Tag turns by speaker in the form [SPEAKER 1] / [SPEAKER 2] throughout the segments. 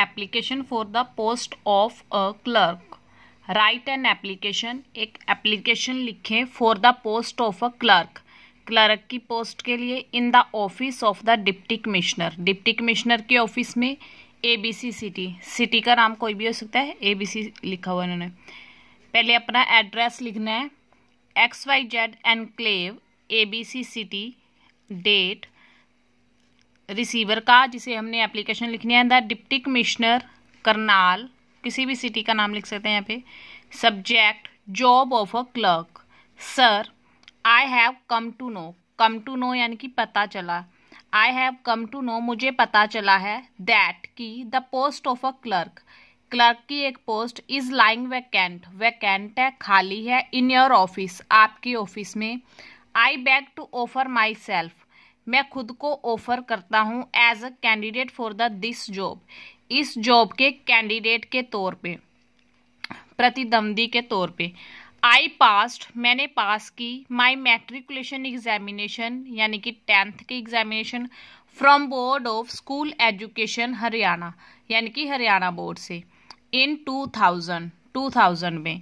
[SPEAKER 1] application for the post of a clerk write an application एक application लिखें for the post of a clerk clerk की post के लिए in the office of the deputy commissioner deputy commissioner के office में A B C city city का नाम कोई भी हो सकता है ए बी सी लिखा हुआ उन्होंने पहले अपना एड्रेस लिखना है X Y Z enclave A B C city date receiver का जिसे हमने एप्लीकेशन लिखनी है द डिप्टी कमिश्नर करनाल किसी भी सिटी का नाम लिख सकते हैं यहाँ पे subject job of a clerk sir I have come to know come to know यानी कि पता चला I have come to know मुझे पता चला है दैट कि the post of a clerk clerk की एक post is lying vacant vacant है खाली है इन योर ऑफिस आपकी ऑफिस में I beg to offer myself मैं खुद को ऑफर करता हूँ as a candidate for the this job इस जॉब के कैंडिडेट के तौर पे प्रतिद्वंदी के तौर पे आई पास्ट मैंने पास की माई मैट्रिकुलेशन एग्जामिनेशन यानी कि टेंथ की examination from board of school education Haryana यानी कि हरियाणा बोर्ड से in two thousand two thousand में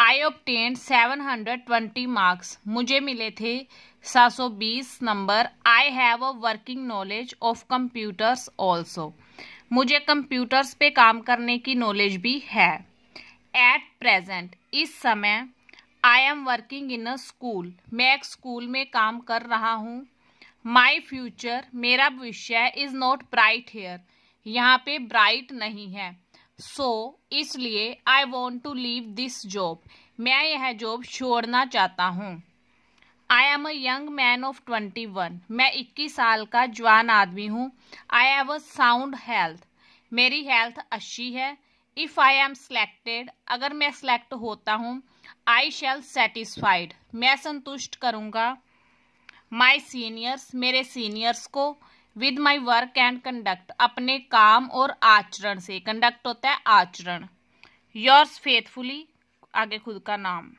[SPEAKER 1] I obtain seven hundred twenty marks मुझे मिले थे सात सौ बीस नंबर I have a working knowledge of computers also मुझे कंप्यूटर्स पे काम करने की नॉलेज भी है एट प्रेजेंट इस समय I am working in a school मैं एक स्कूल में काम कर रहा हूँ माई फ्यूचर मेरा भविष्य इज़ नॉट ब्राइट हेयर यहाँ पे ब्राइट नहीं है सो so, इसलिए I want to leave this job मैं यह जॉब छोड़ना चाहता हूँ I am a young man of twenty one मैं इक्कीस साल का जवान आदमी हूँ I have a sound health मेरी हेल्थ अच्छी है इफ़ आई एम सेलेक्टेड अगर मैं सेलेक्ट होता हूँ आई शेल सेटिस्फाइड मैं संतुष्ट करूँगा माई सीनियर्स मेरे सीनियर्स को with my work and conduct अपने काम और आचरण से कंडक्ट होता है आचरण योर्स फेथफुली आगे खुद का नाम